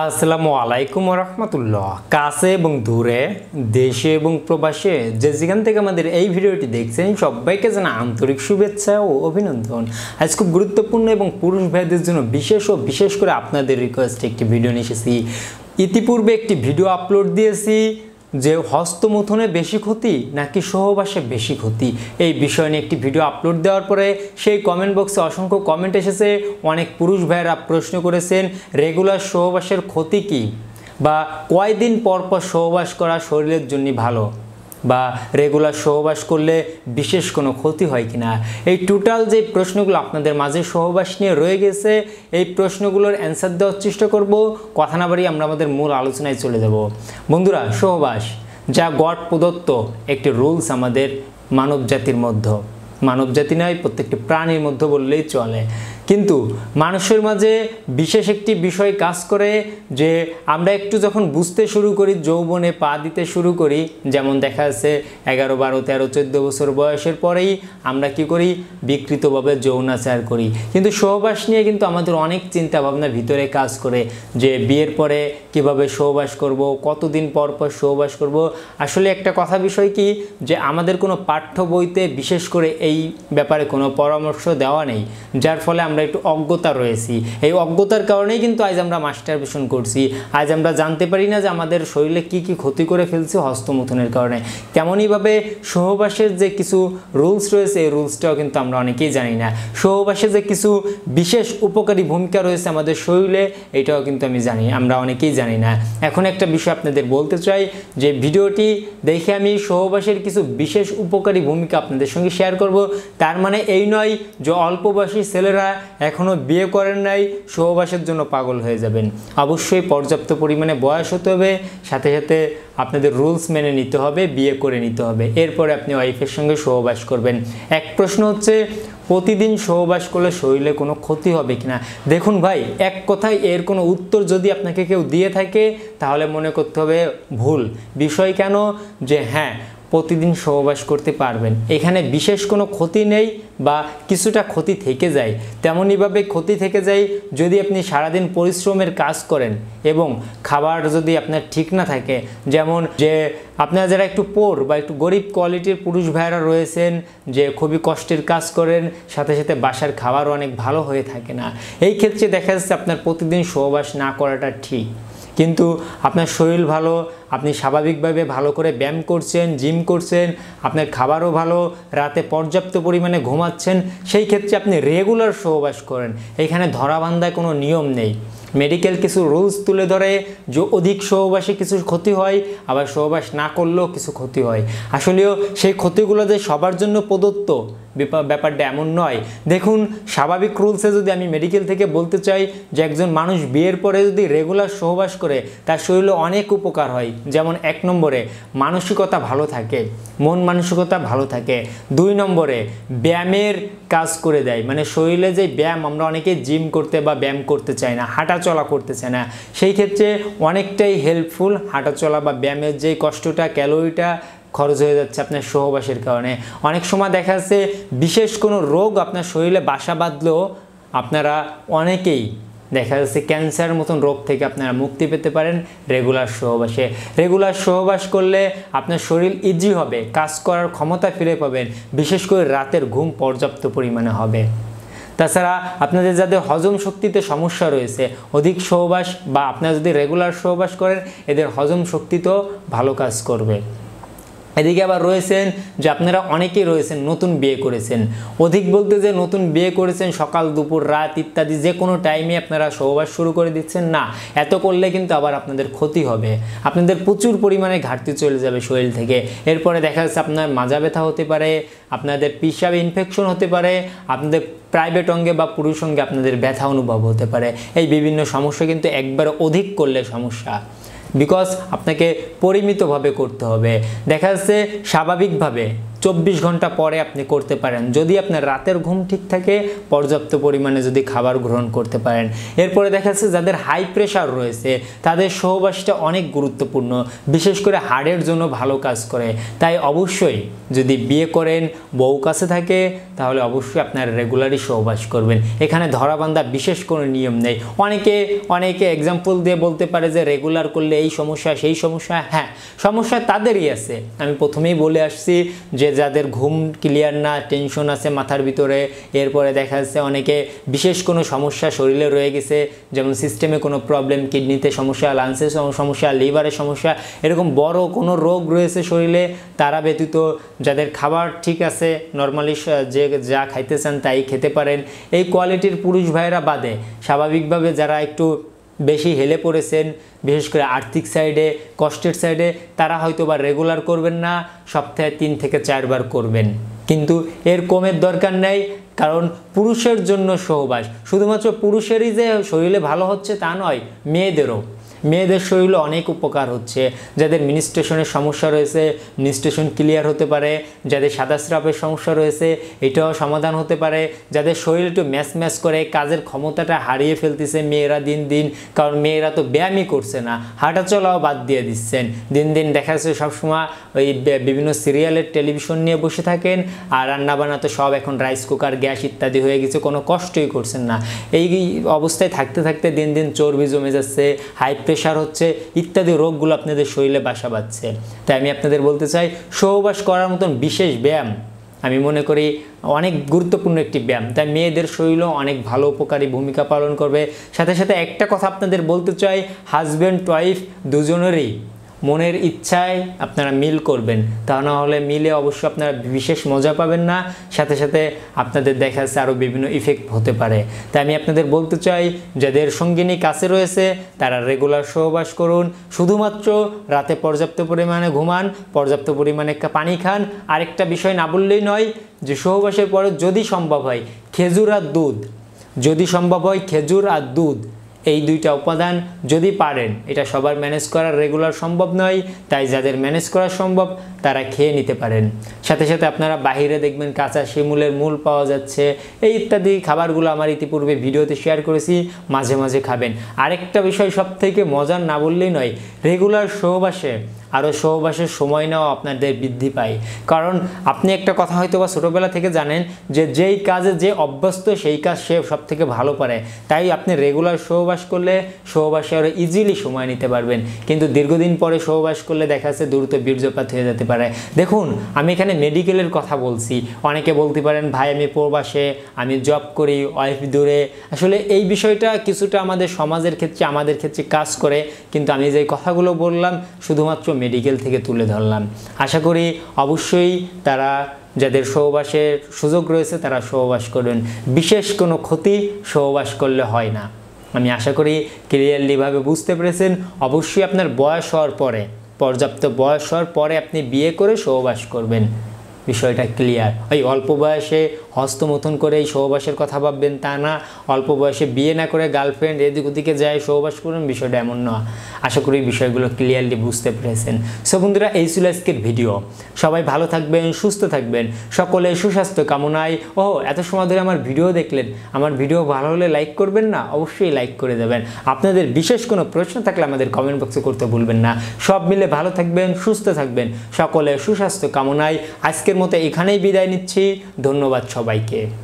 আসসালামু আলাইকুম রহমতুল্লাহ কাছে এবং দূরে দেশে এবং প্রবাসে যে যেখান থেকে আমাদের এই ভিডিওটি দেখছেন সবাইকে যেন আন্তরিক শুভেচ্ছা ও অভিনন্দন আজ খুব গুরুত্বপূর্ণ এবং পুরুষ ভাইদের জন্য বিশেষ ও বিশেষ করে আপনাদের রিকোয়েস্টে একটি ভিডিও নিয়ে এসেছি ইতিপূর্বে একটি ভিডিও আপলোড দিয়েছি যে হস্তমুথনে বেশি ক্ষতি নাকি সহবাসে বেশি ক্ষতি এই বিষয় নিয়ে একটি ভিডিও আপলোড দেওয়ার পরে সেই কমেন্ট বক্সে অসংখ্য কমেন্ট এসেছে অনেক পুরুষ ভাইয়েরা প্রশ্ন করেছেন রেগুলার সহবাসের ক্ষতি কি বা কয়দিন পরপর সহবাস করা শরীরের জন্য ভালো বা রেগুলার সহবাস করলে বিশেষ কোনো ক্ষতি হয় কি না এই টোটাল যে প্রশ্নগুলো আপনাদের মাঝে সহবাস নিয়ে রয়ে গেছে এই প্রশ্নগুলোর অ্যান্সার দেওয়ার চেষ্টা করব কথা না বাড়ি আমরা আমাদের মূল আলোচনায় চলে যাব বন্ধুরা সহবাস যা গড প্রদত্ত একটি রুলস আমাদের মানব জাতির মধ্যে মানব জাতি নয় প্রত্যেকটি প্রাণীর মধ্যে বললেই চলে কিন্তু মানুষের মাঝে বিশেষ একটি বিষয় কাজ করে যে আমরা একটু যখন বুঝতে শুরু করি যৌবনে পা দিতে শুরু করি যেমন দেখা যাচ্ছে এগারো বারো তেরো চোদ্দো বছর বয়সের পরেই আমরা কি করি বিকৃতভাবে যৌনাচার করি কিন্তু সহবাস নিয়ে কিন্তু আমাদের অনেক চিন্তা ভাবনা ভিতরে কাজ করে যে বিয়ের পরে কিভাবে সহবাস করব কতদিন পর পর সহবাস করব আসলে একটা কথা বিষয় কি যে আমাদের কোনো পাঠ্য বইতে বিশেষ করে এই ব্যাপারে কোনো পরামর্শ দেওয়া নেই যার ফলে আমরা একটু অজ্ঞতা রয়েছি এই অজ্ঞতার কারণেই কিন্তু আজ আমরা মাস্টারবেশন করছি আজ আমরা জানতে পারি না যে আমাদের শরীরে কি কি ক্ষতি করে ফেলছে হস্তমুথনের কারণে তেমনইভাবে সহবাসের যে কিছু রুলস রয়েছে এই রুলসটাও কিন্তু আমরা অনেকেই জানি না সহবাসে যে কিছু বিশেষ উপকারী ভূমিকা রয়েছে আমাদের শরীরে এটাও কিন্তু আমি জানি আমরা অনেকেই জানি না এখন একটা বিষয় আপনাদের বলতে চাই যে ভিডিওটি দেখে আমি সহবাসের কিছু বিশেষ উপকারী ভূমিকা আপনাদের সঙ্গে শেয়ার করব তার মানে এই নয় যে অল্প বয়সী ছেলেরা এখনও বিয়ে করেন নাই সহবাসের জন্য পাগল হয়ে যাবেন অবশ্যই পর্যাপ্ত পরিমাণে বয়স হতে হবে সাথে সাথে আপনাদের রুলস মেনে নিতে হবে বিয়ে করে নিতে হবে এরপরে আপনি ওয়াইফের সঙ্গে সহবাস করবেন এক প্রশ্ন হচ্ছে প্রতিদিন সহবাস করলে শরীরে কোনো ক্ষতি হবে কিনা দেখুন ভাই এক কথায় এর কোনো উত্তর যদি আপনাকে কেউ দিয়ে থাকে তাহলে মনে করতে হবে ভুল বিষয় কেন যে হ্যাঁ প্রতিদিন সহবাস করতে পারবেন এখানে বিশেষ কোনো ক্ষতি নেই বা কিছুটা ক্ষতি থেকে যায় তেমনইভাবে ক্ষতি থেকে যায় যদি আপনি সারাদিন পরিশ্রমের কাজ করেন এবং খাবার যদি আপনার ঠিক না থাকে যেমন যে আপনারা যারা একটু পোর বা একটু গরিব কোয়ালিটির পুরুষ ভাইয়েরা রয়েছেন যে খুবই কষ্টের কাজ করেন সাথে সাথে বাসার খাবারও অনেক ভালো হয়ে থাকে না এই ক্ষেত্রে দেখা যাচ্ছে আপনার প্রতিদিন সহবাস না করাটা ঠিক কিন্তু আপনার শরীর ভালো আপনি স্বাভাবিকভাবে ভালো করে ব্যায়াম করছেন জিম করছেন আপনার খাবারও ভালো রাতে পর্যাপ্ত পরিমাণে ঘুমাচ্ছেন সেই ক্ষেত্রে আপনি রেগুলার সহবাস করেন এখানে ধরাবান্ধায় কোনো নিয়ম নেই মেডিকেল কিছু রুলস তুলে ধরে যে অধিক সহবাসে কিছু ক্ষতি হয় আবার সহবাস না করলেও কিছু ক্ষতি হয় আসলেও সেই ক্ষতিগুলো যে সবার জন্য প্রদত্ত ব্যাপারটা এমন নয় দেখুন স্বাভাবিক রুলসে যদি আমি মেডিকেল থেকে বলতে চাই যে একজন মানুষ বিয়ের পরে যদি রেগুলার সহবাস করে তার শরীরে অনেক উপকার হয় যেমন এক নম্বরে মানসিকতা ভালো থাকে মন মানসিকতা ভালো থাকে দুই নম্বরে ব্যায়ামের কাজ করে দেয় মানে শরীরে যে ব্যায়াম আমরা অনেকে জিম করতে বা ব্যায়াম করতে চাই না হাঁটাচলা করতে চাই না সেই ক্ষেত্রে অনেকটাই হেল্পফুল হাঁটাচলা বা ব্যায়ামের যে কষ্টটা ক্যালোরিটা খরচ হয়ে যাচ্ছে আপনার সহবাসের কারণে অনেক সময় দেখা যাচ্ছে বিশেষ কোনো রোগ আপনার শরীরে বাসা বাঁধলেও আপনারা অনেকেই দেখা যাচ্ছে ক্যান্সার মতন রোগ থেকে আপনারা মুক্তি পেতে পারেন রেগুলার সহবাসে রেগুলার সহবাস করলে আপনার শরীর ইজি হবে কাজ করার ক্ষমতা ফিরে পাবেন বিশেষ করে রাতের ঘুম পর্যাপ্ত পরিমাণে হবে তাছাড়া আপনাদের যাদের হজম শক্তিতে সমস্যা রয়েছে অধিক সহবাস বা আপনারা যদি রেগুলার সহবাস করেন এদের হজম শক্তিতেও ভালো কাজ করবে এদিকে আবার রয়েছেন যে আপনারা অনেকেই রয়েছেন নতুন বিয়ে করেছেন অধিক বলতে যে নতুন বিয়ে করেছেন সকাল দুপুর রাত ইত্যাদি যে কোনো টাইমে আপনারা সহবাস শুরু করে দিচ্ছেন না এত করলে কিন্তু আবার আপনাদের ক্ষতি হবে আপনাদের প্রচুর পরিমাণে ঘাটতি চলে যাবে শরীর থেকে এরপরে দেখা যাচ্ছে আপনার মাজা ব্যথা হতে পারে আপনাদের পিসাবে ইনফেকশন হতে পারে আপনাদের প্রাইভেট অঙ্গে বা পুরুষ অঙ্গে আপনাদের ব্যথা অনুভব হতে পারে এই বিভিন্ন সমস্যা কিন্তু একবার অধিক করলে সমস্যা বিকজ আপনাকে পরিমিতভাবে করতে হবে দেখা যাচ্ছে স্বাভাবিকভাবে চব্বিশ ঘন্টা পরে আপনি করতে পারেন যদি আপনার রাতের ঘুম ঠিক থাকে পর্যাপ্ত পরিমাণে যদি খাবার গ্রহণ করতে পারেন এরপরে দেখা যাচ্ছে যাদের হাই প্রেশার রয়েছে তাদের সহবাসটা অনেক গুরুত্বপূর্ণ বিশেষ করে হাড়ের জন্য ভালো কাজ করে তাই অবশ্যই যদি বিয়ে করেন বউ কাছে থাকে তাহলে অবশ্যই আপনার রেগুলারই সহবাস করবেন এখানে ধরাবান্ধা বিশেষ কোনো নিয়ম নেই অনেকে অনেকে এক্সাম্পল দিয়ে বলতে পারে যে রেগুলার করলে এই সমস্যা সেই সমস্যা হ্যাঁ সমস্যা তাদেরই আছে আমি প্রথমেই বলে আসছি যে যাদের ঘুম ক্লিয়ার না টেনশন আছে মাথার ভিতরে এরপরে দেখা যাচ্ছে অনেকে বিশেষ কোনো সমস্যা শরীরে রয়ে গেছে যেমন সিস্টেমে কোনো প্রবলেম কিডনিতে সমস্যা লাংসের সমস্যা লিভারের সমস্যা এরকম বড় কোনো রোগ রয়েছে শরীরে তারা ব্যতীত যাদের খাবার ঠিক আছে নর্মালি যে যা খাইতে চান তাই খেতে পারেন এই কোয়ালিটির পুরুষ ভাইয়েরা বাদে স্বাভাবিকভাবে যারা একটু বেশি হেলে পড়েছেন বিশেষ করে আর্থিক সাইডে কষ্টের সাইডে তারা হয়তো বা রেগুলার করবেন না সপ্তাহে তিন থেকে চারবার করবেন কিন্তু এর কমের দরকার নেই কারণ পুরুষের জন্য সহবাস শুধুমাত্র পুরুষেরই যে শরীরে ভালো হচ্ছে তা নয় মেয়েদেরও মেয়েদের শরীরে অনেক উপকার হচ্ছে যাদের মিনিস্ট্রেশনের সমস্যা রয়েছে মিনিস্ট্রেশন ক্লিয়ার হতে পারে যাদের সাদা স্রাবের সমস্যা রয়েছে এটাও সমাধান হতে পারে যাদের শরীর একটু ম্যাচ ম্যাচ করে কাজের ক্ষমতাটা হারিয়ে ফেলতেছে মেয়েরা দিন দিন কারণ মেয়েরা তো ব্যায়ামই করছে না হাঁটা চলাও বাদ দিয়ে দিচ্ছেন দিন দিন দেখা যাচ্ছে সবসময় ওই বিভিন্ন সিরিয়ালের টেলিভিশন নিয়ে বসে থাকেন আর রান্নাবান্না তো সব এখন রাইস কুকার গ্যাস ইত্যাদি হয়ে গেছে কোনো কষ্টই করছেন না এই অবস্থায় থাকতে থাকতে দিন দিন চর্বি জমে যাচ্ছে হাই প্রেশার প্রেশার হচ্ছে ইত্যাদি রোগগুলো আপনাদের শরীরে বাসা বাঁধছে তাই আমি আপনাদের বলতে চাই সহবাস করার মতন বিশেষ ব্যায়াম আমি মনে করি অনেক গুরুত্বপূর্ণ একটি ব্যায়াম তাই মেয়েদের শরীরও অনেক ভালো উপকারী ভূমিকা পালন করবে সাথে সাথে একটা কথা আপনাদের বলতে চাই হাজব্যান্ড ওয়াইফ দুজনেরই মনের ইচ্ছায় আপনারা মিল করবেন তা না হলে মিলে অবশ্যই আপনারা বিশেষ মজা পাবেন না সাথে সাথে আপনাদের দেখা যাচ্ছে আরও বিভিন্ন ইফেক্ট হতে পারে তাই আমি আপনাদের বলতে চাই যাদের সঙ্গিনী কাছে রয়েছে তারা রেগুলার সহবাস করুন শুধুমাত্র রাতে পর্যাপ্ত পরিমাণে ঘুমান পর্যাপ্ত পরিমাণে পানি খান আরেকটা বিষয় না বললেই নয় যে সহবাসের পরে যদি সম্ভব হয় খেজুর আর দুধ যদি সম্ভব হয় খেজুর আর দুধ এই দুইটা উপাদান যদি পারেন এটা সবার ম্যানেজ করা রেগুলার সম্ভব নয় তাই যাদের ম্যানেজ করা সম্ভব তারা খেয়ে নিতে পারেন সাথে সাথে আপনারা বাহিরে দেখবেন কাঁচা শিমুলের মূল পাওয়া যাচ্ছে এই ইত্যাদি খাবারগুলো আমার ইতিপূর্বে ভিডিওতে শেয়ার করেছি মাঝে মাঝে খাবেন আরেকটা বিষয় সব থেকে মজার না বললেই নয় রেগুলার সহবাসে আরও সহবাসের সময় নেওয়া আপনাদের বৃদ্ধি পায় কারণ আপনি একটা কথা হয়তো বা ছোটোবেলা থেকে জানেন যে যেই কাজে যে অভ্যস্ত সেই কাজ সে সব থেকে ভালো পারে তাই আপনি রেগুলার সহবাস করলে সহবাসে আরও ইজিলি সময় নিতে পারবেন কিন্তু দীর্ঘদিন পরে সহবাস করলে দেখা যাচ্ছে দ্রুত বীর্যপাত হয়ে যেতে পারে দেখুন আমি এখানে মেডিকেলের কথা বলছি অনেকে বলতে পারেন ভাই আমি প্রবাসে আমি জব করি ওয়াইফ দূরে আসলে এই বিষয়টা কিছুটা আমাদের সমাজের ক্ষেত্রে আমাদের ক্ষেত্রে কাজ করে কিন্তু আমি যে কথাগুলো বললাম শুধুমাত্র মেডিকেল থেকে তুলে ধরলাম আশা করি অবশ্যই তারা যাদের সহবাসের সুযোগ রয়েছে তারা সহবাস করবেন বিশেষ কোনো ক্ষতি সহবাস করলে হয় না আমি আশা করি ক্লিয়ারলিভাবে বুঝতে পেরেছেন অবশ্যই আপনার বয়স হওয়ার পরে পর্যাপ্ত বয়স হওয়ার পরে আপনি বিয়ে করে সহবাস করবেন বিষয়টা ক্লিয়ার ওই অল্প বয়সে হস্তমথন করে এই সহবাসের কথা ভাববেন তা না অল্প বয়সে বিয়ে না করে গার্লফ্রেন্ড এদিক ওদিকে যায় সহবাস করুন বিষয়টা এমন না আশা করি বিষয়গুলো ক্লিয়ারলি বুঝতে পেরেছেন সো বন্ধুরা এই ছিল আজকের ভিডিও সবাই ভালো থাকবেন সুস্থ থাকবেন সকলে সুস্বাস্থ্য কামনায় ও এত সময় ধরে আমার ভিডিও দেখলেন আমার ভিডিও ভালো হলে লাইক করবেন না অবশ্যই লাইক করে দেবেন আপনাদের বিশেষ কোনো প্রশ্ন থাকলে আমাদের কমেন্ট বক্সে করতে ভুলবেন না সব মিলে ভালো থাকবেন সুস্থ থাকবেন সকলে সুস্বাস্থ্য কামনায় আজকের আজকের মতো এখানেই বিদায় নিচ্ছি ধন্যবাদ সবাইকে